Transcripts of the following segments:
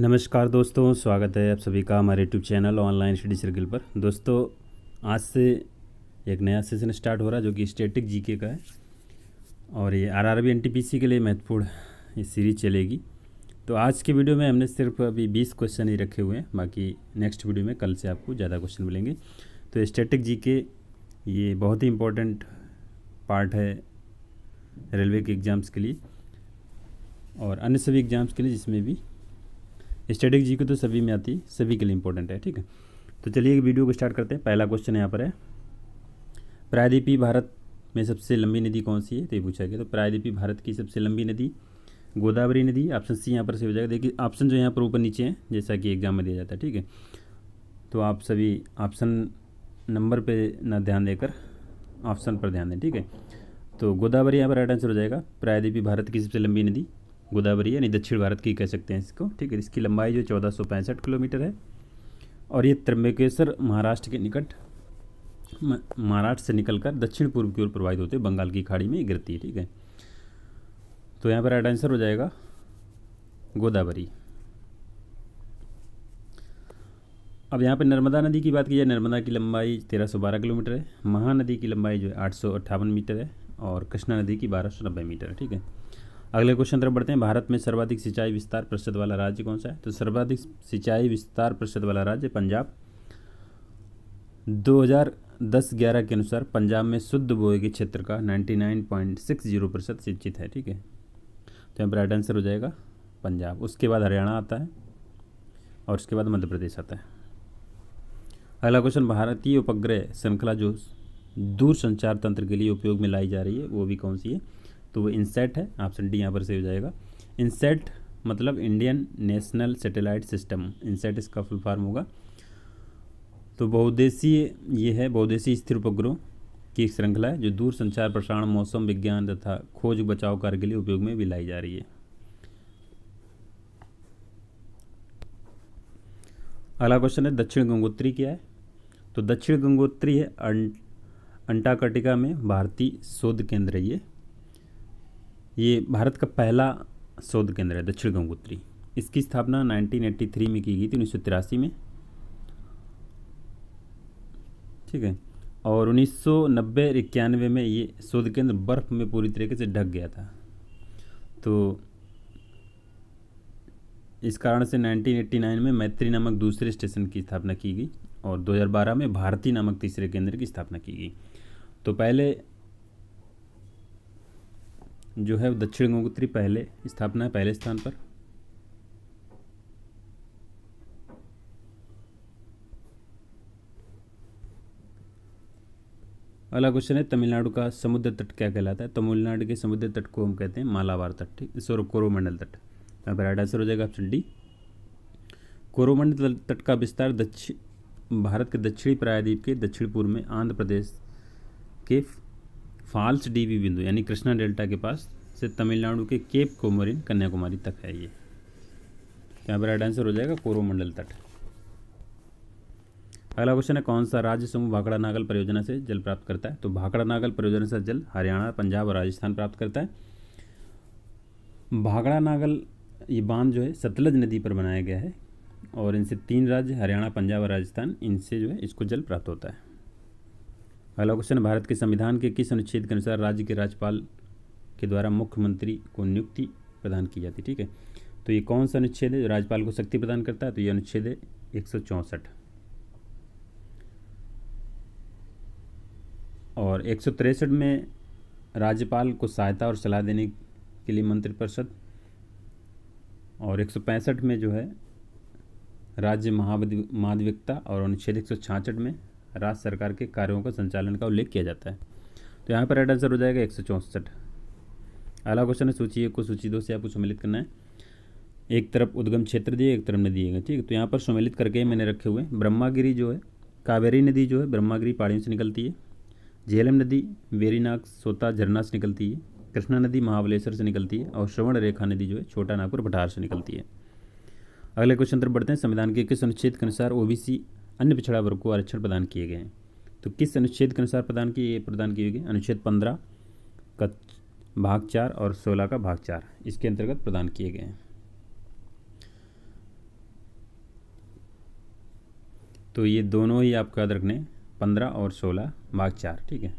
नमस्कार दोस्तों स्वागत है आप सभी का हमारे YouTube channel online study circle पर दोस्तों आज से एक नया सेशन स्टार्ट हो रहा है जो कि स्टेटिक जीके का है और ये आरआरबी एनटीपीसी के लिए महत्वपूर्ण ये सीरीज चलेगी तो आज के वीडियो में हमने सिर्फ अभी बीस क्वेश्चन ही रखे हुए हैं बाकी नेक्स्ट वीडियो में कल से आपको ज़्यादा क्वेश्चन मिलेंगे तो स्टेटिक जी के ये बहुत ही इम्पोर्टेंट पार्ट है रेलवे के एग्ज़ाम्स के लिए और अन्य सभी एग्ज़ाम्स के लिए जिसमें भी स्टेटिक जी तो सभी में आती सभी के लिए इंपॉर्टेंट है ठीक है तो चलिए एक वीडियो को स्टार्ट करते हैं पहला क्वेश्चन यहाँ पर है प्रायद्वीपी भारत में सबसे लंबी नदी कौन सी है तो ये पूछा गया तो प्रायद्वीपी भारत की सबसे लंबी नदी गोदावरी नदी ऑप्शन सी यहाँ पर से हो जाएगा देखिए ऑप्शन जो यहाँ पर ऊपर नीचे हैं जैसा कि एग्जाम में दिया जाता है ठीक है तो आप सभी ऑप्शन नंबर पर ना ध्यान देकर ऑप्शन पर ध्यान दें ठीक है तो गोदावरी यहाँ पर राइट आंसर हो जाएगा प्रायद्वीपी भारत की सबसे लंबी नदी गोदावरी यानी दक्षिण भारत की कह सकते हैं इसको ठीक है इसकी लंबाई जो चौदह किलोमीटर है और ये त्रम्बकेश्वर महाराष्ट्र के निकट महाराष्ट्र से निकलकर दक्षिण पूर्व की ओर प्रवाहित होते बंगाल की खाड़ी में गिरती है ठीक है तो यहाँ पर राइट आंसर हो जाएगा गोदावरी अब यहाँ पर नर्मदा नदी की बात की जाए नर्मदा की लंबाई 1312 किलोमीटर है महानदी की लंबाई जो है आठ मीटर है और कृष्णा नदी की बारह मीटर है ठीक है अगले क्वेश्चन तरफ बढ़ते हैं भारत में सर्वाधिक सिंचाई विस्तार प्रतिशत वाला राज्य कौन सा है तो सर्वाधिक सिंचाई विस्तार प्रतिशत वाला राज्य पंजाब 2010-11 के अनुसार पंजाब में शुद्ध बोए के क्षेत्र का 99.60 प्रतिशत सिंचित है ठीक है तो यहाँ पर राइट आंसर हो जाएगा पंजाब उसके बाद हरियाणा आता है और उसके बाद मध्य प्रदेश आता है अगला क्वेश्चन भारतीय उपग्रह श्रृंखला जो दूर संचार तंत्र के लिए उपयोग में लाई जा रही है वो भी कौन सी है तो वो इंसेट है ऑप्शन डी यहाँ पर सही हो जाएगा इंसेट मतलब Indian national satellite system INSAT इसका फुल फॉर्म होगा तो बहुदेशीय ये है बहुदेशीय स्थिर उपग्रह की एक श्रृंखला है जो दूर संचार प्रसारण मौसम विज्ञान तथा खोज बचाव कार्य के लिए उपयोग में भी लाई जा रही है अगला क्वेश्चन है दक्षिण गंगोत्री क्या है तो दक्षिण गंगोत्री है अं- अंटार्कटिका में भारतीय शोध केंद्र ये ये भारत का पहला शोध केंद्र है दक्षिण गंगोत्री इसकी स्थापना 1983 में की गई थी उन्नीस में ठीक है और उन्नीस सौ इक्यानवे में ये शोध केंद्र बर्फ़ में पूरी तरीके से ढक गया था तो इस कारण से 1989 में मैत्री नामक दूसरे स्टेशन की स्थापना की गई और 2012 में भारती नामक तीसरे केंद्र की स्थापना की गई तो पहले जो है दक्षिण गंगोत्री पहले स्थापना है पहले स्थान पर अगला क्वेश्चन है तमिलनाडु का समुद्र तट क्या कहलाता है तमिलनाडु के समुद्र तट को हम कहते हैं मालाबार तट ठीक सॉरी कोरोमंडल तट यहाँ पर राइट आंसर हो जाएगा ऑप्शन डी कोरोमंडल तट का विस्तार दक्षिण भारत के दक्षिणी प्रायद्वीप के दक्षिण पूर्व में आंध्र प्रदेश के फाल्स वी बिंदु यानी कृष्णा डेल्टा के पास से तमिलनाडु के केप कोमरिन कन्याकुमारी तक है ये यहाँ पर राइट आंसर हो जाएगा कोरोमंडल तट अगला क्वेश्चन है कौन सा राज्य समूह भाखड़ा नागल परियोजना से जल प्राप्त करता है तो भाखड़ा नागल परियोजना से जल हरियाणा पंजाब और राजस्थान प्राप्त करता है भाखड़ा नागल ये बांध जो है सतलज नदी पर बनाया गया है और इनसे तीन राज्य हरियाणा पंजाब और राजस्थान इनसे जो है इसको जल प्राप्त होता है अगला क्वेश्चन भारत के संविधान के किस अनुच्छेद के अनुसार राज्य के राज्यपाल के द्वारा मुख्यमंत्री को नियुक्ति प्रदान की जाती है ठीक है तो ये कौन सा अनुच्छेद है जो राज्यपाल को शक्ति प्रदान करता है तो ये अनुच्छेद है एक और एक में राज्यपाल को सहायता और सलाह देने के लिए मंत्रिपरिषद और एक में जो है राज्य महाधिवक्ता और अनुच्छेद एक में राज्य सरकार के कार्यों का संचालन का उल्लेख किया जाता है तो यहाँ पर राइट आंसर हो जाएगा एक सौ चौंसठ अगला क्वेश्चन है सूची एक को सूची दो से आपको सम्मिलित करना है एक तरफ उद्गम क्षेत्र दिए एक तरफ नदी है ठीक है तो यहाँ पर सम्मिलित करके मैंने रखे हुए ब्रह्मागिरी जो है कावेरी नदी जो है ब्रह्मागिरी पहाड़ियों से निकलती है झेलम नदी वेरीनाग सोता झरना से निकलती है कृष्णा नदी महाबलेश्वर से निकलती है और श्रवण रेखा नदी जो है छोटा नागपुर भटार से निकलती है अगले क्वेश्चन तरफ बढ़ते हैं संविधान के किस अनुच्छेद के अनुसार ओबीसी अन्य पिछड़ा वर्ग को आरक्षण प्रदान किए गए हैं तो किस अनुच्छेद के अनुसार प्रदान किए प्रदान किए गए अनुच्छेद पंद्रह का भाग चार और सोलह का भाग चार इसके अंतर्गत प्रदान किए गए हैं तो ये दोनों ही आपको याद रखने पंद्रह और सोलह भाग चार ठीक है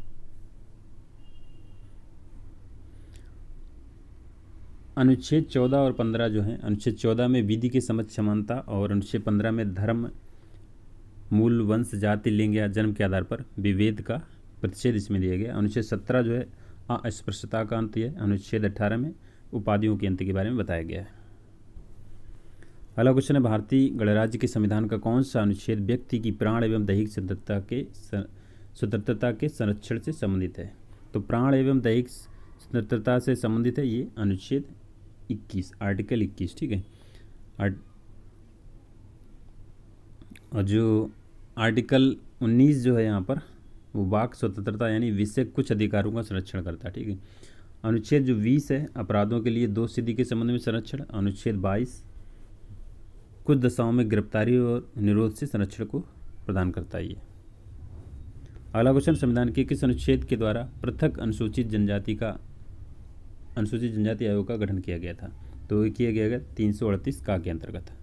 अनुच्छेद चौदह और पंद्रह जो है अनुच्छेद चौदह में विधि के समझ समानता और अनुच्छेद पंद्रह में धर्म मूल वंश जाति लिंग या जन्म के आधार पर विभेद का प्रतिषेद इसमें दिया गया अनुच्छेद सत्रह जो है अस्पृश्यता का अंत है अनुच्छेद अट्ठारह में उपाधियों के अंत के बारे में बताया गया है अगला क्वेश्चन है भारतीय गणराज्य के संविधान का कौन सा अनुच्छेद व्यक्ति की प्राण एवं दैहिक स्वतंत्रता के स्वतंत्रता के संरक्षण से संबंधित है तो प्राण एवं दैहिक स्वतंत्रता से संबंधित है ये अनुच्छेद 21 आर्टिकल 21 ठीक है और जो आर्टिकल 19 जो है यहाँ पर वो वाक स्वतंत्रता यानी विषय कुछ अधिकारों का संरक्षण करता है ठीक है अनुच्छेद जो बीस है अपराधों के लिए दो सिद्धि के संबंध में संरक्षण अनुच्छेद बाईस कुछ दशाओं में गिरफ्तारी और निरोध से संरक्षण को प्रदान करता है अगला क्वेश्चन संविधान के किस अनुच्छेद के द्वारा पृथक अनुसूचित जनजाति का अनुसूचित जनजाति आयोग का गठन किया गया था तो ये किया गया तीन सौ अड़तीस का के अंतर्गत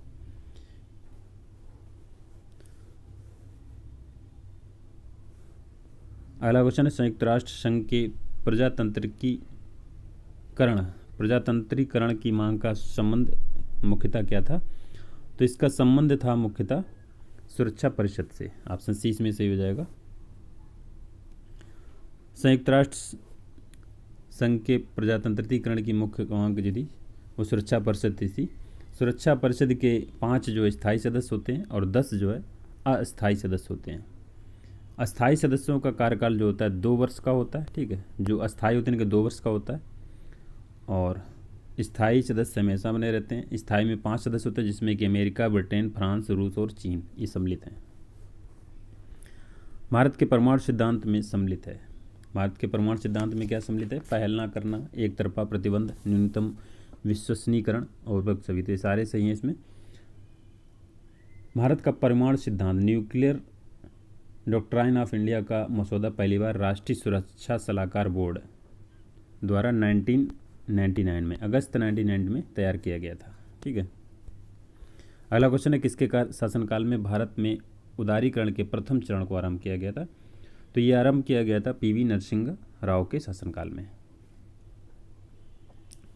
अगला क्वेश्चन है संयुक्त राष्ट्र संघ के करण प्रजातंत्रीकरण की मांग का संबंध मुख्यता क्या था तो इसका संबंध था मुख्यतः सुरक्षा परिषद से ऑप्शन सी इसमें सही हो जाएगा संयुक्त राष्ट्र संघ के प्रजातंत्रीकरण की मुख्य मांग थी वो सुरक्षा परिषद थी सुरक्षा परिषद के पाँच जो स्थायी सदस्य होते हैं और दस जो है अस्थायी सदस्य होते हैं अस्थाई सदस्यों का कार्यकाल जो होता है दो वर्ष का होता है ठीक है जो अस्थाई होते हैं इनके दो वर्ष का होता है और स्थायी सदस्य हमेशा बने रहते हैं स्थाई में पांच सदस्य होते हैं जिसमें कि अमेरिका ब्रिटेन फ्रांस रूस और चीन ये सम्मिलित हैं भारत के परमाणु सिद्धांत में सम्मिलित है भारत के परमाणु सिद्धांत में क्या सम्मिलित है पहल ना करना एक तरफा प्रतिबंध न्यूनतम विश्वसनीकरण और सभी तो सारे सही हैं इसमें भारत का परमाणु सिद्धांत न्यूक्लियर डॉक्ट्राइन ऑफ इंडिया का मसौदा पहली बार राष्ट्रीय सुरक्षा सलाहकार बोर्ड द्वारा 1999 में अगस्त 1999 में तैयार किया गया था ठीक है अगला क्वेश्चन है किसके कार, शासनकाल में भारत में उदारीकरण के प्रथम चरण को आरंभ किया गया था तो ये आरंभ किया गया था पीवी नरसिंह राव के शासनकाल में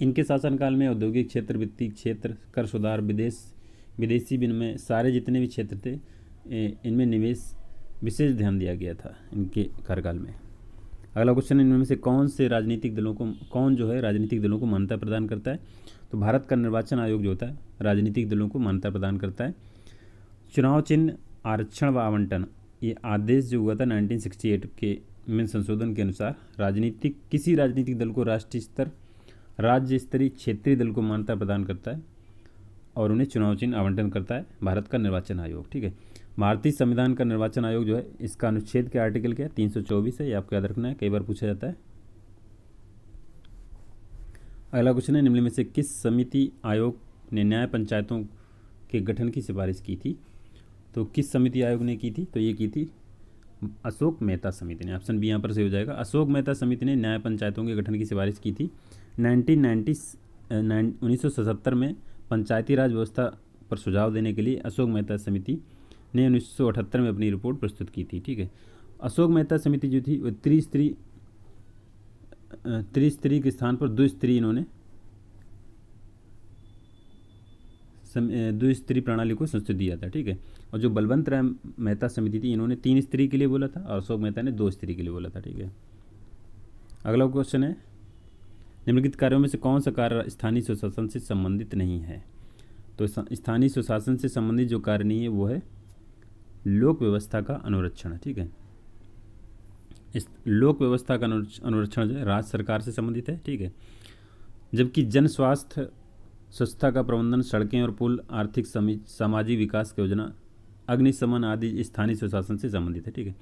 इनके शासनकाल में औद्योगिक क्षेत्र वित्तीय क्षेत्र कर सुधार विदेश विदेशी विनिमय सारे जितने भी क्षेत्र थे इनमें निवेश विशेष ध्यान दिया गया था इनके कार्यकाल में अगला क्वेश्चन इनमें से कौन से राजनीतिक दलों को कौन जो है राजनीतिक दलों को मान्यता प्रदान करता है तो भारत का निर्वाचन आयोग जो होता है राजनीतिक दलों को मान्यता प्रदान करता है चुनाव चिन्ह आरक्षण व आवंटन ये आदेश जो हुआ था 1968 के में संशोधन के अनुसार राजनीतिक किसी राजनीतिक दल को राष्ट्रीय स्तर राज्य स्तरीय क्षेत्रीय दल को मान्यता प्रदान करता है और उन्हें चुनाव चिन्ह आवंटन करता है भारत का निर्वाचन आयोग ठीक है भारतीय संविधान का निर्वाचन आयोग जो है इसका अनुच्छेद के आर्टिकल क्या है तीन है ये आपको याद रखना है कई बार पूछा जाता है अगला क्वेश्चन है निम्न में से किस समिति आयोग ने न्याय पंचायतों के गठन की सिफारिश की थी तो किस समिति आयोग ने की थी तो ये की थी अशोक मेहता समिति ने ऑप्शन बी यहाँ पर सही हो जाएगा अशोक मेहता समिति ने न्याय पंचायतों के गठन की सिफारिश की थी नाइनटीन नाइन्टी उन्नीस में पंचायती राज व्यवस्था पर सुझाव देने के लिए अशोक मेहता समिति ने उन्नीस में अपनी रिपोर्ट प्रस्तुत की थी ठीक है अशोक मेहता समिति जो थी वो त्रिस्त्री त्रिस्त्री के स्थान पर द्विस्त्री इन्होंने द्विस्त्री प्रणाली को संस्तुत दिया था ठीक है और जो बलवंत राय मेहता समिति थी इन्होंने तीन स्त्री के लिए बोला था और अशोक मेहता ने दो स्त्री के लिए बोला था ठीक है अगला क्वेश्चन है निम्नलिखित कार्यों में से कौन सा कार्य स्थानीय सुशासन से संबंधित नहीं है तो स्थानीय सुशासन से संबंधित जो कार्य नहीं है वो है लोक व्यवस्था का अनुरक्षण ठीक है इस लोक व्यवस्था का अनुरक्षण जो है राज्य सरकार से संबंधित है ठीक है जबकि जन स्वास्थ्य स्वच्छता का प्रबंधन सड़कें और पुल आर्थिक सामाजिक विकास की योजना अग्निशमन आदि स्थानीय स्वशासन से संबंधित है ठीक है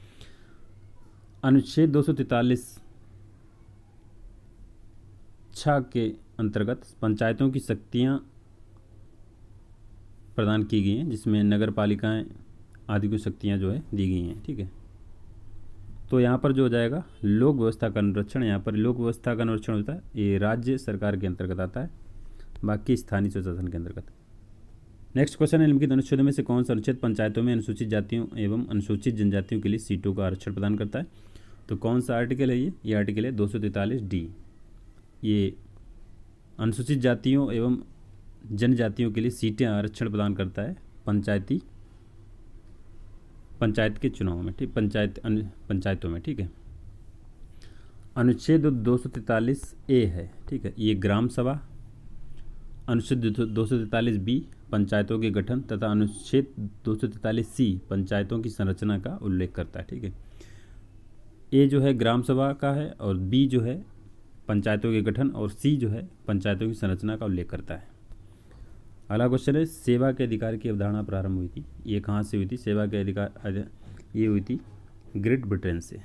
अनुच्छेद दो सौ तैतालीस के अंतर्गत पंचायतों की शक्तियाँ प्रदान की गई हैं जिसमें नगर पालिकाएँ आदि की शक्तियाँ जो है दी गई हैं ठीक है तो यहाँ पर जो हो जाएगा लोक व्यवस्था का अनुरक्षण यहाँ पर लोक व्यवस्था का अनुरक्षण होता है ये राज्य सरकार के अंतर्गत आता है बाकी स्थानीय स्वशासन के अंतर्गत नेक्स्ट क्वेश्चन है निम्नलिखित अनुच्छेद में से कौन सा अनुच्छेद पंचायतों में अनुसूचित जातियों एवं अनुसूचित जनजातियों के लिए सीटों का आरक्षण प्रदान करता है तो कौन सा आर्टिकल है ये ये आर्टिकल है दो डी ये अनुसूचित जातियों एवं जनजातियों के लिए सीटें आरक्षण प्रदान करता है पंचायती पंचायत के चुनाव में ठीक पंचायत पंचायतों में ठीक है अनुच्छेद दो सौ ए है ठीक है ये ग्राम सभा अनुच्छेद दो सौ बी पंचायतों के गठन तथा अनुच्छेद दो सौ सी पंचायतों की संरचना का उल्लेख करता है ठीक है ए जो है ग्राम सभा का है और बी जो है पंचायतों के गठन और सी जो है पंचायतों की संरचना का उल्लेख करता है अगला क्वेश्चन है सेवा के अधिकार की अवधारणा प्रारंभ हुई थी ये कहाँ से हुई थी सेवा के अधिकार ये हुई थी ग्रेट ब्रिटेन से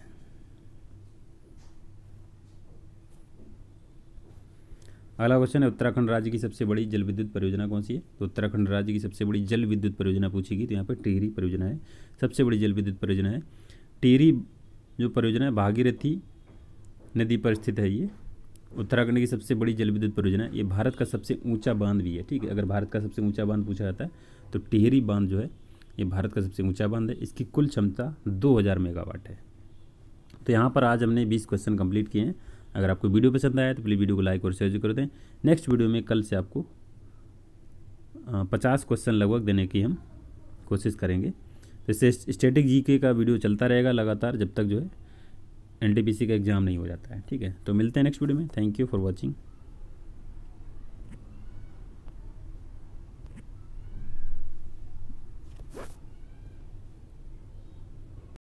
अगला क्वेश्चन है उत्तराखंड राज्य की सबसे बड़ी जल विद्युत परियोजना कौन सी है तो उत्तराखंड राज्य की सबसे बड़ी जल विद्युत परियोजना पूछेगी तो यहाँ पर टिहरी परियोजना है सबसे बड़ी जल विद्युत परियोजना है टिहरी जो परियोजना है भागीरथी नदी पर स्थित है ये उत्तराखंड की सबसे बड़ी जल विद्युत परियोजना ये भारत का सबसे ऊंचा बांध भी है ठीक है अगर भारत का सबसे ऊंचा बांध पूछा जाता है तो टिहरी बांध जो है ये भारत का सबसे ऊंचा बांध है इसकी कुल क्षमता 2000 मेगावाट है तो यहाँ पर आज हमने 20 क्वेश्चन कंप्लीट किए हैं अगर आपको वीडियो पसंद आया तो प्लीज़ वीडियो को लाइक और शेयर कर दें नेक्स्ट वीडियो में कल से आपको पचास क्वेश्चन लगभग देने की हम कोशिश करेंगे तो इससे स्टेटिक जी का वीडियो चलता रहेगा लगातार जब तक जो है एन का एग्ज़ाम नहीं हो जाता है ठीक है तो मिलते हैं नेक्स्ट वीडियो में थैंक यू फॉर वॉचिंग